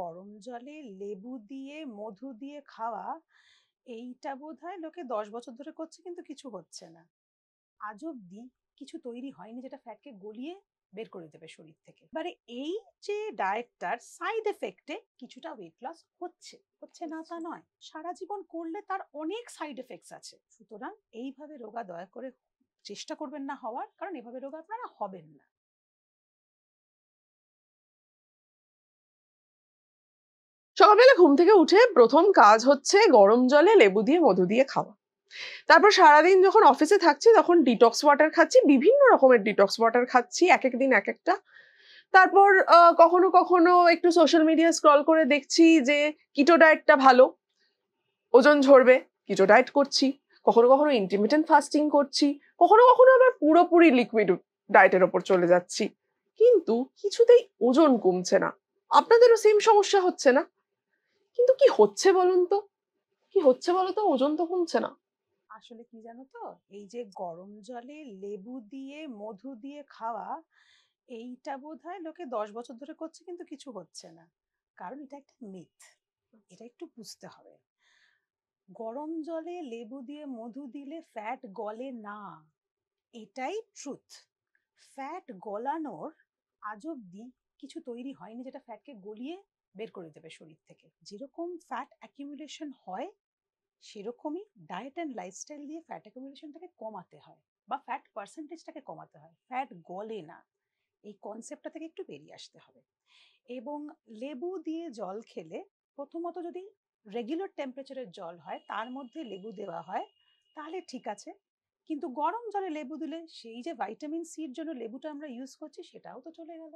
গরম জলে লেবু দিয়ে মধু দিয়ে খাওয়া এইটা বোধ হয় লোকে দশ বছর ধরে করছে কিন্তু কিছু হচ্ছে না আজ অব্দি কিছু তৈরি হয়নি যেটা ফ্যাটকে গলিয়ে বের করে দেবে শরীর থেকে এবারে এই যে ডায়েটটার সাইড এফেক্টে কিছুটা ওয়েট লস হচ্ছে হচ্ছে না তা নয় সারা জীবন করলে তার অনেক সাইড এফেক্টস আছে সুতরাং এইভাবে রোগা দয়া করে চেষ্টা করবেন না হওয়ার কারণ এভাবে রোগা আপনারা হবেন না সকালবেলা ঘুম থেকে উঠে প্রথম কাজ হচ্ছে গরম জলে লেবু দিয়ে মধু দিয়ে খাওয়া তারপর সারাদিন যখন অফিসে থাকছি তখন ডিটক্স ওয়াটার খাচ্ছি বিভিন্ন রকমের ডিটক্স ওয়াটার খাচ্ছি এক এক দিন এক একটা তারপর কখনো কখনো একটু সোশ্যাল মিডিয়া স্ক্রল করে দেখছি যে কিটো ডায়েটটা ভালো ওজন ঝরবে কিটো ডায়েট করছি কখনো কখনো ইন্টিমিটেন্ট ফাস্টিং করছি কখনো কখনো আবার পুরোপুরি লিকুইড ডায়েটের ওপর চলে যাচ্ছি কিন্তু কিছুতেই ওজন কমছে না আপনাদেরও সেম সমস্যা হচ্ছে না কিন্তু কি হচ্ছে বলুন তো কি হচ্ছে বলো তো ওজন তো কমছে না আসলে কি জানো তো এই যে গরম জলে লেবু দিয়ে মধু দিয়ে খাওয়া এইটা বোধ হয় লোকে দশ বছর ধরে করছে কিন্তু কিছু হচ্ছে না কারণ এটা একটা মিথ এটা একটু বুঝতে হবে গরম জলে লেবু দিয়ে মধু দিলে ফ্যাট গলে না এটাই ট্রুথ ফ্যাট গলানোর আজ অব্দি কিছু তৈরি হয়নি যেটা ফ্যাটকে গলিয়ে বের করে দেবে শরীর থেকে যেরকম ফ্যাট অ্যাকিউমুলেশন হয় সেরকমই ডায়েট অ্যান্ড লাইফস্টাইল দিয়ে ফ্যাট অ্যাকিউমুলেশনটাকে কমাতে হয় বা ফ্যাট পার্সেন্টেজটাকে কমাতে হয় ফ্যাট গলে না এই কনসেপ্টটা থেকে একটু বেরিয়ে আসতে হবে এবং লেবু দিয়ে জল খেলে প্রথমত যদি রেগুলার টেম্পারেচারের জল হয় তার মধ্যে লেবু দেওয়া হয় তাহলে ঠিক আছে কিন্তু গরম জলে লেবু দিলে সেই যে ভাইটামিন সির জন্য লেবুটা আমরা ইউজ করছি সেটাও তো চলে গেল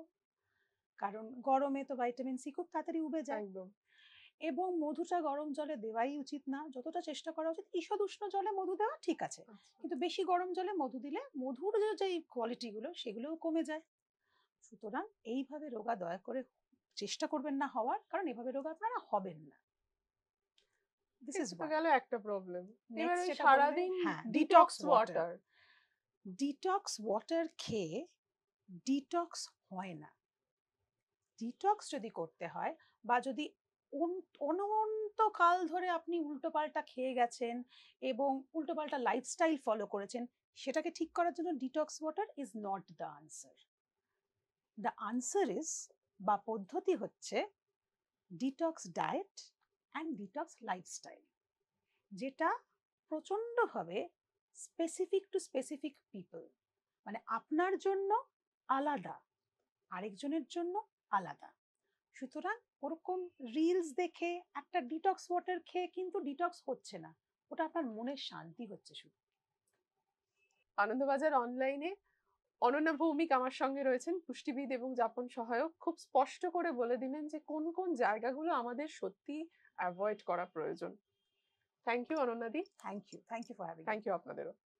কারণ গরমে তো ভাইটামিন সি খুব তাড়াতাড়ি উবে যায় একদম এবং মধুটা গরম জলে দেওয়াই উচিত না যতটা চেষ্টা করা উচিত ঈষদ উষ্ণ জলে মধু দেওয়া ঠিক আছে আচ্ছা। কিন্তু বেশি গরম জলে মধু দিলে মধুর যে কোয়ালিটিগুলো সেগুলোও কমে যায় সুতরাং এইভাবে রোগা দয়া করে চেষ্টা করবেন না হওয়ার কারণ এভাবে রোগা আপনারা হবেন না দিস ইজ গেল একটা প্রবলেম সারাদিন ডিটক্স ওয়াটার ডিটক্স ওয়াটার খেয়ে ডিটক্স হয় না ডিটক্স যদি করতে হয় বা যদি অনন্তকাল ধরে আপনি উল্টোপাল্টা খেয়ে গেছেন এবং উল্টোপাল্টা লাইফস্টাইল ফলো করেছেন সেটাকে ঠিক করার জন্য detox water is not the answer the answer is বা পদ্ধতি হচ্ছে detox diet and detox lifestyle যেটা প্রচণ্ডভাবে স্পেসিফিক টু স্পেসিফিক পিপল মানে আপনার জন্য আলাদা আরেকজনের জন্য আলাদা সুতরাং ওরকম রিলস দেখে একটা ডিটক্স ওয়াটার খেয়ে কিন্তু ডিটক্স হচ্ছে না ওটা আপনার মনের শান্তি হচ্ছে শুধু আনন্দবাজার অনলাইনে অনন্য ভৌমিক আমার সঙ্গে রয়েছেন পুষ্টিবিদ এবং যাপন সহায়ক খুব স্পষ্ট করে বলে দিলেন যে কোন কোন জায়গাগুলো আমাদের সত্যি অ্যাভয়েড করা প্রয়োজন থ্যাংক ইউ অনন্যাদি thank you thank you for having thank you আপনাদেরও